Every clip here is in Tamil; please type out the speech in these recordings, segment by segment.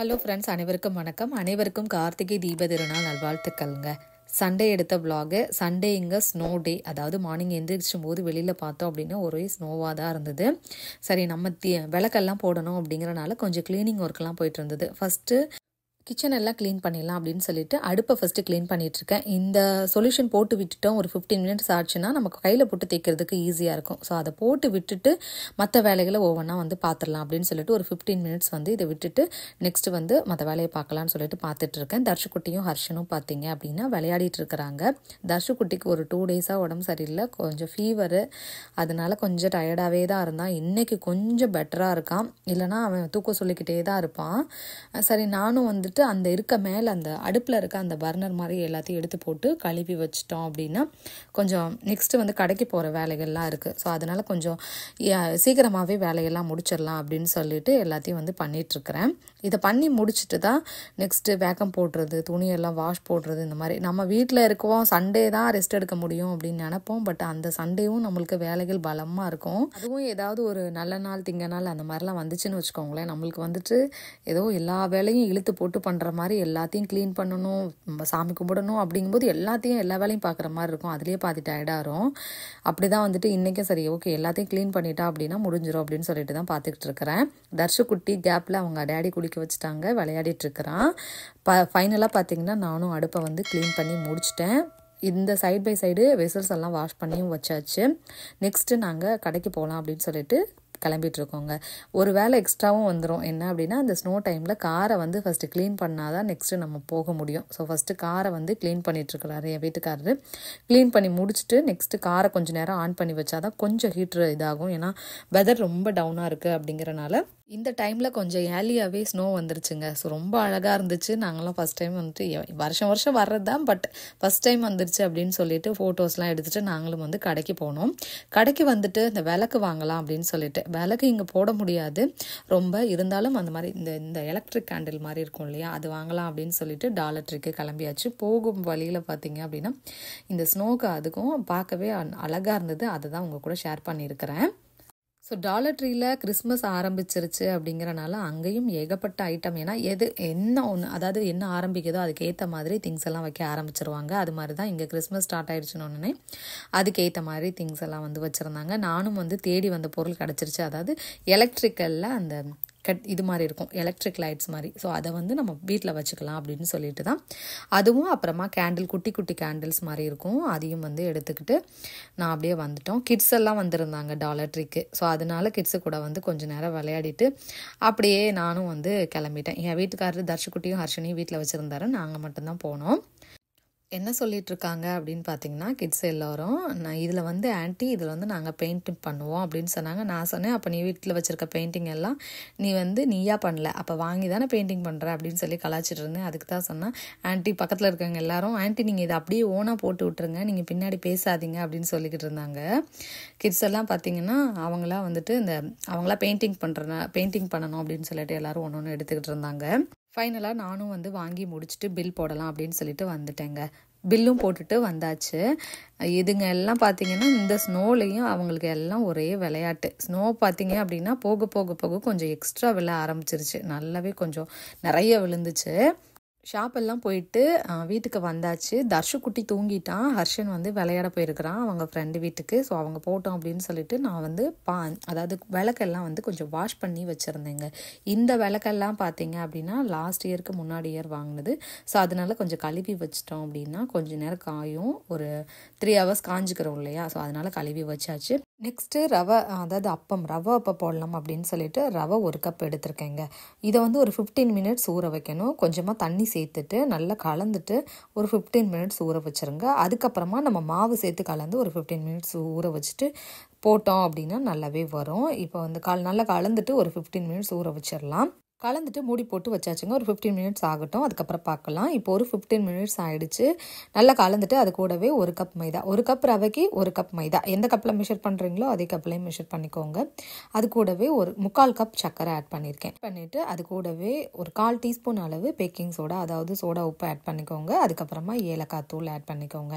ஹலோ ஃப்ரெண்ட்ஸ் அனைவருக்கும் வணக்கம் அனைவருக்கும் கார்த்திகை தீப திருநாள் நல்வாழ்த்துக்கள்ங்க சண்டே எடுத்த விலாகு சண்டே இங்கே ஸ்னோ டே அதாவது மார்னிங் எந்திரிச்சும் போது வெளியில் பார்த்தோம் அப்படின்னா ஒரே ஸ்னோவாக தான் இருந்தது சரி நம்ம தி விளக்கெல்லாம் போடணும் அப்படிங்கிறனால கொஞ்சம் க்ளீனிங் ஒர்க்லாம் போயிட்டு இருந்தது ஃபஸ்ட்டு கிச்சன் எல்லாம் க்ளீன் பண்ணிடலாம் அப்படின்னு சொல்லிட்டு அடுப்பை ஃபஸ்ட்டு க்ளீன் பண்ணிகிட்ருக்கேன் இந்த சொல்யூஷன் போட்டு விட்டுட்டோம் ஒரு ஃபிஃப்டீன் மினிட்ஸ் ஆச்சுன்னா நமக்கு கையில் போட்டு தேய்க்கிறதுக்கு ஈஸியாக இருக்கும் ஸோ அதை போட்டு விட்டுட்டு மற்ற வேலைகளை ஒவ்வொன்றா வந்து பார்த்துடலாம் அப்படின்னு சொல்லிட்டு ஒரு ஃபிஃப்டீன் மினிட்ஸ் வந்து இதை விட்டுட்டு நெக்ஸ்ட்டு வந்து மற்ற வேலையை பார்க்கலாம்னு சொல்லிட்டு பார்த்துட்ருக்கேன் தர்ஷுக்குட்டியும் ஹர்ஷனும் பார்த்தீங்க அப்படின்னா விளையாடிட்டு இருக்கிறாங்க தர்ஷுக்குட்டிக்கு ஒரு டூ டேஸாக உடம்பு சரியில்லை கொஞ்சம் ஃபீவரு அதனால கொஞ்சம் டயர்டாகவே தான் இருந்தான் இன்றைக்கி கொஞ்சம் பெட்டராக இருக்கான் இல்லைனா அவன் தூக்கம் சொல்லிக்கிட்டே தான் இருப்பான் சரி நானும் வந்துட்டு எடுத்துகிட்டு அந்த இருக்க மேலே அந்த அடுப்பில் இருக்க அந்த பர்னர் மாதிரி எல்லாத்தையும் எடுத்து போட்டு கழுவி வச்சிட்டோம் அப்படின்னா கொஞ்சம் நெக்ஸ்ட்டு வந்து கடைக்கு போகிற வேலைகள்லாம் இருக்குது ஸோ அதனால் கொஞ்சம் சீக்கிரமாகவே வேலையெல்லாம் முடிச்சிடலாம் அப்படின்னு சொல்லிட்டு எல்லாத்தையும் வந்து பண்ணிகிட்ருக்கிறேன் இதை பண்ணி முடிச்சுட்டு தான் நெக்ஸ்ட்டு வேக்கம் போடுறது துணியெல்லாம் வாஷ் போடுறது இந்த மாதிரி நம்ம வீட்டில் இருக்கோம் சண்டே தான் ரெஸ்ட் எடுக்க முடியும் அப்படின்னு நினப்போம் பட் அந்த சண்டேவும் நம்மளுக்கு வேலைகள் பலமாக இருக்கும் அதுவும் ஏதாவது ஒரு நல்ல நாள் திங்க நாள் அந்த மாதிரிலாம் வந்துச்சுன்னு வச்சுக்கோங்களேன் நம்மளுக்கு வந்துட்டு ஏதோ எல்லா வேலையும் இழுத்து போட்டு ஒர்க்கு பண்ணுற மாதிரி எல்லாத்தையும் க்ளீன் பண்ணணும் நம்ம சாமி கும்பிடணும் அப்படிங்கும்போது எல்லாத்தையும் எல்லா வேலையும் பார்க்குற மாதிரி இருக்கும் அதுலேயே பாதி டயர்டாகும் அப்படி தான் வந்துட்டு இன்றைக்கும் சரி ஓகே எல்லாத்தையும் க்ளீன் பண்ணிட்டா அப்படின்னா முடிஞ்சிடும் அப்படின்னு சொல்லிட்டு தான் பார்த்துக்கிட்டு இருக்கிறேன் தர்ஷு குட்டி கேப்பில் அவங்க டேடி குளிக்க வச்சுட்டாங்க விளையாடிட்டுருக்கிறான் ப ஃபைனலாக பார்த்தீங்கன்னா நானும் அடுப்பை வந்து க்ளீன் பண்ணி முடிச்சிட்டேன் இந்த சைட் பை சைடு வெசல்ஸ் எல்லாம் வாஷ் பண்ணியும் வச்சாச்சு நெக்ஸ்ட்டு நாங்கள் கடைக்கு போகலாம் அப்படின்னு சொல்லிட்டு கிளம்பிட்டுருக்கோங்க ஒரு வேலை எக்ஸ்ட்ராவும் வந்துடும் என்ன அப்படின்னா அந்த ஸ்னோ டைமில் காரை வந்து ஃபஸ்ட்டு க்ளீன் பண்ணால் தான் நெக்ஸ்ட்டு நம்ம போக முடியும் ஸோ ஃபஸ்ட்டு காரை வந்து க்ளீன் பண்ணிகிட்ருக்கிறாரு என் வீட்டுக்காரரு க்ளீன் பண்ணி முடிச்சுட்டு நெக்ஸ்ட்டு காரை கொஞ்சம் நேரம் ஆன் பண்ணி வச்சா தான் கொஞ்சம் ஹீட்ரு இதாகும் ஏன்னா வெதர் ரொம்ப டவுனாக இருக்குது அப்படிங்கிறனால இந்த டைமில் கொஞ்சம் ஏர்லியாகவே ஸ்னோ வந்துருச்சுங்க ஸோ ரொம்ப அழகாக இருந்துச்சு நாங்களாம் ஃபஸ்ட் டைம் வந்துட்டு வருஷம் வருஷம் வர்றது தான் பட் ஃபஸ்ட் டைம் வந்துருச்சு அப்படின்னு சொல்லிட்டு ஃபோட்டோஸ்லாம் எடுத்துகிட்டு நாங்களும் வந்து கடைக்கு போனோம் கடைக்கு வந்துட்டு இந்த விளக்கு வாங்கலாம் அப்படின்னு சொல்லிட்டு விளக்கு இங்கே போட முடியாது ரொம்ப இருந்தாலும் அந்த மாதிரி இந்த இந்த எலக்ட்ரிக் கேண்டில் மாதிரி இருக்கும் இல்லையா அது வாங்கலாம் அப்படின்னு சொல்லிட்டு டாலர் ட்ரிக்கு கிளம்பியாச்சு போகும் வழியில் பார்த்தீங்க அப்படின்னா இந்த ஸ்னோக்கு அதுக்கும் பார்க்கவே அழகாக இருந்தது அதை தான் உங்கள் கூட ஷேர் பண்ணியிருக்கிறேன் ஸோ டாலர் ட்ரீல கிறிஸ்மஸ் ஆரம்பிச்சிருச்சு அப்படிங்கிறனால அங்கேயும் ஏகப்பட்ட ஐட்டம் ஏன்னா எது என்ன ஒன்று அதாவது என்ன ஆரம்பிக்குதோ அதுக்கேற்ற மாதிரி திங்ஸ் எல்லாம் வைக்க ஆரம்பிச்சிருவாங்க அது மாதிரி தான் இங்கே கிறிஸ்மஸ் ஸ்டார்ட் ஆயிடுச்சுன்னு ஒன்று அதுக்கேற்ற மாதிரி திங்ஸ் எல்லாம் வந்து வச்சுருந்தாங்க நானும் வந்து தேடி வந்த பொருள் கிடச்சிருச்சு அதாவது எலக்ட்ரிக்கலில் அந்த கட் இது மாதிரி இருக்கும் எலக்ட்ரிக் லைட்ஸ் மாதிரி ஸோ அதை வந்து நம்ம வீட்டில் வச்சுக்கலாம் அப்படின்னு சொல்லிட்டு தான் அதுவும் அப்புறமா கேண்டில் குட்டி குட்டி கேண்டில்ஸ் மாதிரி இருக்கும் அதையும் வந்து எடுத்துக்கிட்டு நான் அப்படியே வந்துட்டோம் கிட்ஸ் எல்லாம் வந்திருந்தாங்க டாலர் ட்ரிக்கு ஸோ அதனால கிட்ஸு கூட வந்து கொஞ்சம் நேரம் விளையாடிட்டு அப்படியே நானும் வந்து கிளம்பிட்டேன் என் வீட்டுக்காரர் தர்ஷக்குட்டியும் ஹர்ஷனையும் வீட்டில் வச்சுருந்தாரு நாங்கள் மட்டும்தான் போனோம் என்ன சொல்லிட்டு இருக்காங்க அப்படின்னு பார்த்தீங்கன்னா கிட்ஸ் எல்லோரும் நான் இதில் வந்து ஆன்டி இதில் வந்து நாங்கள் பெயிண்டிங் பண்ணுவோம் அப்படின்னு சொன்னாங்க நான் சொன்னேன் அப்போ நீ வீட்டில் வச்சுருக்க பெயிண்டிங் எல்லாம் நீ வந்து நீயா பண்ணல அப்போ வாங்கி தானே பெயிண்டிங் பண்ணுற அப்படின்னு சொல்லி கலாச்சிட்டு இருந்தேன் அதுக்கு தான் சொன்னேன் ஆன்ட்டி பக்கத்தில் இருக்கவங்க எல்லாரும் ஆன்ட்டி நீங்கள் இதை அப்படியே ஓனாக போட்டு விட்டுருங்க நீங்கள் பின்னாடி பேசாதீங்க அப்படின்னு சொல்லிக்கிட்டு இருந்தாங்க கிட்ஸ் எல்லாம் பார்த்தீங்கன்னா அவங்களாம் வந்துட்டு இந்த அவங்களாம் பெயிண்டிங் பண்ணுற பெயிண்டிங் பண்ணணும் அப்படின்னு சொல்லிட்டு எல்லோரும் ஒன்று ஒன்று எடுத்துக்கிட்டு இருந்தாங்க ஃபைனலாக நானும் வந்து வாங்கி முடிச்சுட்டு பில் போடலாம் அப்படின்னு சொல்லிட்டு வந்துட்டேங்க பில்லும் போட்டுட்டு வந்தாச்சு இதுங்க எல்லாம் பார்த்தீங்கன்னா இந்த ஸ்னோலையும் அவங்களுக்கு எல்லாம் ஒரே விளையாட்டு ஸ்னோ பார்த்தீங்க அப்படின்னா போக போக போக கொஞ்சம் எக்ஸ்ட்ரா விழ ஆரம்பிச்சிருச்சு நல்லாவே கொஞ்சம் நிறைய விழுந்துச்சு ஷாப்பெல்லாம் போயிட்டு வீட்டுக்கு வந்தாச்சு தர்ஷு குட்டி தூங்கிட்டான் ஹர்ஷன் வந்து விளையாட போயிருக்கிறான் அவங்க ஃப்ரெண்டு வீட்டுக்கு ஸோ அவங்க போட்டோம் அப்படின்னு சொல்லிட்டு நான் வந்து பா அதாவது விளக்கெல்லாம் வந்து கொஞ்சம் வாஷ் பண்ணி வச்சுருந்தேங்க இந்த விளக்கெல்லாம் பார்த்தீங்க அப்படின்னா லாஸ்ட் இயருக்கு முன்னாடி இயர் வாங்கினது ஸோ அதனால கொஞ்சம் கழுவி வச்சிட்டோம் அப்படின்னா கொஞ்சம் நேரம் காயும் ஒரு த்ரீ ஹவர்ஸ் காஞ்சிக்கிறோம் இல்லையா ஸோ அதனால் கழுவி வச்சாச்சு நெக்ஸ்ட்டு ரவை அதாவது அப்பம் ரவை அப்பம் போடலாம் அப்படின்னு சொல்லிட்டு ரவை ஒரு கப் எடுத்திருக்கேங்க இதை வந்து ஒரு ஃபிஃப்டீன் மினிட்ஸ் ஊற வைக்கணும் கொஞ்சமாக தண்ணி சேர்த்துட்டு நல்லா கலந்துட்டு ஒரு ஃபிஃப்டீன் மினிட்ஸ் ஊற வச்சுருங்க அதுக்கப்புறமா நம்ம மாவு சேர்த்து கலந்து ஒரு ஃபிஃப்டீன் மினிட்ஸ் ஊற வச்சுட்டு போட்டோம் அப்படின்னா நல்லாவே வரும் இப்போ வந்து கால் நல்லா கலந்துட்டு ஒரு ஃபிஃப்டீன் மினிட்ஸ் ஊற வச்சிடலாம் கலந்துட்டு மூடி போட்டு வச்சாச்சுங்க ஒரு ஃபிஃப்டீன் மினிட்ஸ் ஆகட்டும் அதுக்கப்புறம் பார்க்கலாம் இப்போ ஒரு ஃபிஃப்டீன் மினிட்ஸ் ஆகிடுச்சு நல்லா கலந்துட்டு அது கூடவே ஒரு கப் மைதா ஒரு கப் ரவைக்கு ஒரு கப் மைதா எந்த கப்பில் மெஷர் பண்ணுறீங்களோ அதே கப்லையும் மெஷர் பண்ணிக்கோங்க அது கூடவே ஒரு முக்கால் கப் சர்க்கரை ஆட் பண்ணியிருக்கேன் பண்ணிவிட்டு அது கூடவே ஒரு கால் டீஸ்பூன் அளவு பேக்கிங் சோடா அதாவது சோடா உப்பு ஆட் பண்ணிக்கோங்க அதுக்கப்புறமா ஏலக்காய் தூள் ஆட் பண்ணிக்கோங்க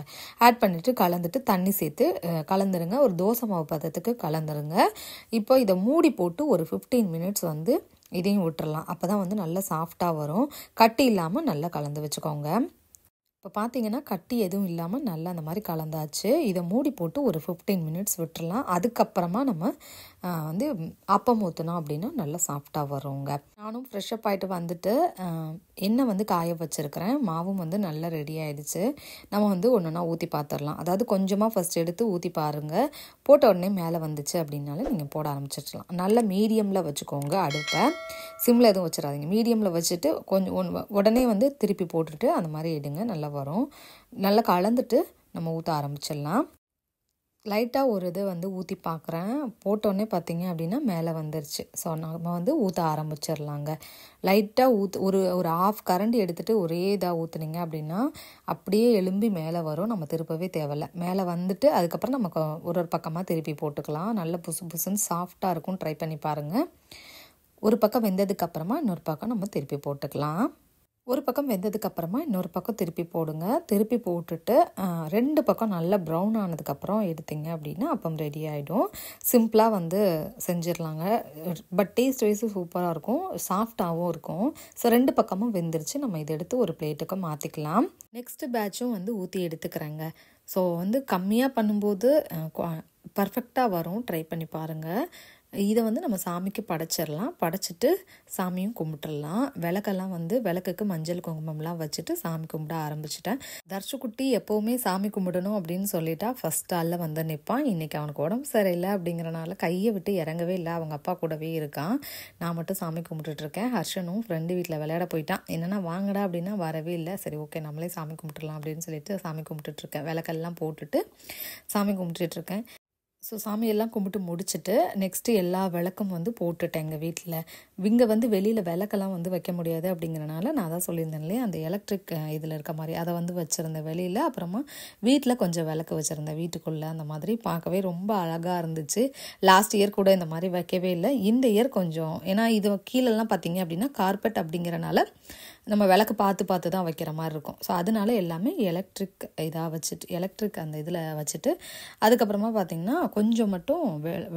ஆட் பண்ணிவிட்டு கலந்துட்டு தண்ணி சேர்த்து கலந்துருங்க ஒரு தோசை மாவு பதத்துக்கு கலந்துருங்க இப்போ இதை மூடி போட்டு ஒரு ஃபிஃப்டீன் மினிட்ஸ் வந்து இதையும் விட்டுறலாம் அப்போ தான் வந்து நல்லா சாஃப்டாக வரும் கட்டி இல்லாமல் நல்லா கலந்து வச்சுக்கோங்க இப்போ பார்த்தீங்கன்னா கட்டி எதுவும் இல்லாமல் நல்லா அந்த மாதிரி கலந்தாச்சு இதை மூடி போட்டு ஒரு ஃபிஃப்டீன் மினிட்ஸ் விட்டுறலாம் அதுக்கப்புறமா நம்ம வந்து அப்பம் ஊற்றினோம் அப்படின்னா நல்லா சாஃப்டாக வருங்க நானும் ஃப்ரெஷ்ஷப் ஆகிட்டு வந்துட்டு எண்ணெய் வந்து காய வச்சுருக்கிறேன் மாவும் வந்து நல்லா ரெடி ஆகிடுச்சு நம்ம வந்து ஒன்று ஒன்றா ஊற்றி பார்த்துடலாம் அதாவது கொஞ்சமாக ஃபஸ்ட் எடுத்து ஊற்றி பாருங்கள் போட்ட உடனே மேலே வந்துச்சு அப்படின்னாலும் நீங்கள் போட ஆரம்பிச்சிடலாம் நல்லா மீடியமில் வச்சுக்கோங்க அடுப்பை சிம்மில் எதுவும் வச்சிடாதீங்க மீடியமில் வச்சுட்டு கொஞ்சம் உடனே வந்து திருப்பி போட்டுட்டு அந்த மாதிரி எடுங்க நல்லா வரும் நல்லா கலந்துட்டு நம்ம ஊற்ற ஆரம்பிச்சிடலாம் லைட்டாக ஒரு இது வந்து ஊற்றி பார்க்குறேன் போட்டோன்னே பார்த்தீங்க அப்படின்னா மேலே வந்துருச்சு ஸோ நம்ம வந்து ஊற்ற ஆரம்பிச்சிடலாங்க லைட்டாக ஊத் ஒரு ஒரு ஆஃப் கரண்ட் எடுத்துகிட்டு ஒரே இதாக ஊற்றுனீங்க அப்படின்னா அப்படியே எலும்பி மேலே வரும் நம்ம திருப்பவே தேவையில்ல மேலே வந்துட்டு அதுக்கப்புறம் நம்ம ஒரு ஒரு பக்கமாக திருப்பி போட்டுக்கலாம் நல்ல புசு புசுன்னு சாஃப்டாக இருக்கும்னு ட்ரை பண்ணி பாருங்கள் ஒரு பக்கம் வெந்ததுக்கப்புறமா இன்னொரு பக்கம் நம்ம திருப்பி போட்டுக்கலாம் ஒரு பக்கம் வெந்ததுக்கப்புறமா இன்னொரு பக்கம் திருப்பி போடுங்க திருப்பி போட்டுட்டு ரெண்டு பக்கம் நல்லா ப்ரௌன் ஆனதுக்கப்புறம் எடுத்திங்க அப்படின்னா அப்பம் ரெடி ஆகிடும் சிம்பிளாக வந்து செஞ்சிடலாங்க பட் டேஸ்ட் வைஸ் சூப்பராக இருக்கும் சாஃப்டாகவும் இருக்கும் ஸோ ரெண்டு பக்கமும் வெந்துருச்சு நம்ம இதை எடுத்து ஒரு பிளேட்டுக்கு மாற்றிக்கலாம் நெக்ஸ்ட் பேட்சும் வந்து ஊற்றி எடுத்துக்கிறேங்க ஸோ வந்து கம்மியாக பண்ணும்போது பர்ஃபெக்டாக வரும் ட்ரை பண்ணி பாருங்கள் இதை வந்து நம்ம சாமிக்கு படைச்சிடலாம் படைச்சிட்டு சாமியும் கும்பிட்டுடலாம் விளக்கெல்லாம் வந்து விளக்குக்கு மஞ்சள் குங்குமம்லாம் வச்சுட்டு சாமி கும்பிட ஆரம்பிச்சிட்டேன் தர்ஷுக்குட்டி எப்போவுமே சாமி கும்பிடணும் அப்படின்னு சொல்லிட்டா ஃபஸ்ட் ஆளில் வந்து நிற்பான் இன்றைக்கி அவனுக்கு உடம்பு சரியில்லை அப்படிங்கிறனால கையை விட்டு இறங்கவே இல்லை அவங்க அப்பா கூடவே இருக்கான் நான் மட்டும் சாமி கும்பிட்டுட்ருக்கேன் ஹர்ஷனும் ஃப்ரெண்டு வீட்டில் விளையாட போயிட்டான் என்னென்னா வாங்கடா அப்படின்னா வரவே இல்லை சரி ஓகே நம்மளே சாமி கும்பிட்டுடலாம் அப்படின்னு சொல்லிட்டு சாமி கும்பிட்டுட்ருக்கேன் விளக்கெல்லாம் போட்டுட்டு சாமி கும்பிட்டுட்ருக்கேன் ஸோ சாமியெல்லாம் கும்பிட்டு முடிச்சுட்டு நெக்ஸ்ட்டு எல்லா விளக்கும் வந்து போட்டுட்டேன் எங்கள் வீட்டில் இங்கே வந்து வெளியில் விளக்கெல்லாம் வந்து வைக்க முடியாது அப்படிங்கிறனால நான் தான் சொல்லியிருந்தேன் இல்லையா அந்த எலக்ட்ரிக் இதில் இருக்க மாதிரி அதை வந்து வச்சுருந்தேன் வெளியில் அப்புறமா வீட்டில் கொஞ்சம் விளக்கு வச்சுருந்தேன் வீட்டுக்குள்ளே அந்த மாதிரி பார்க்கவே ரொம்ப அழகாக இருந்துச்சு லாஸ்ட் இயர் கூட இந்த மாதிரி வைக்கவே இல்லை இந்த இயர் கொஞ்சம் ஏன்னா இது கீழெல்லாம் பார்த்தீங்க அப்படின்னா கார்பெட் அப்படிங்கிறனால நம்ம விளக்கு பார்த்து பார்த்து தான் வைக்கிற மாதிரி இருக்கும் ஸோ அதனால எல்லாமே எலக்ட்ரிக் இதாக வச்சுட்டு எலக்ட்ரிக் அந்த இதில் வச்சுட்டு அதுக்கப்புறமா பார்த்திங்கன்னா நான் கொஞ்சம் மட்டும்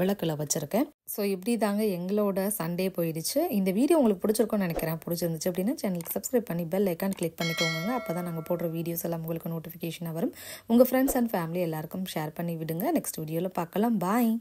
விளக்கில் வச்சுருக்கேன் ஸோ இப்படி தாங்க எங்களோட சண்டே போயிடுச்சு இந்த வீடியோ உங்களுக்கு பிடிச்சிருக்கோம்னு நினைக்கிறேன் பிடிச்சிருந்துச்சு அப்படின்னா சேனலுக்கு சப்ஸ்கிரைப் பண்ணி பெல் ஐக்கான் கிளிக் பண்ணிக்கோங்க அப்போ தான் நாங்கள் போடுற வீடியோஸ் எல்லாம் உங்களுக்கு நோட்டிஃபிகேஷனாக வரும் உங்கள் ஃப்ரெண்ட்ஸ் அண்ட் ஃபேமிலி எல்லாருக்கும் ஷேர் பண்ணி விடுங்க நெக்ஸ்ட் வீடியோவில் பார்க்கலாம் பாய்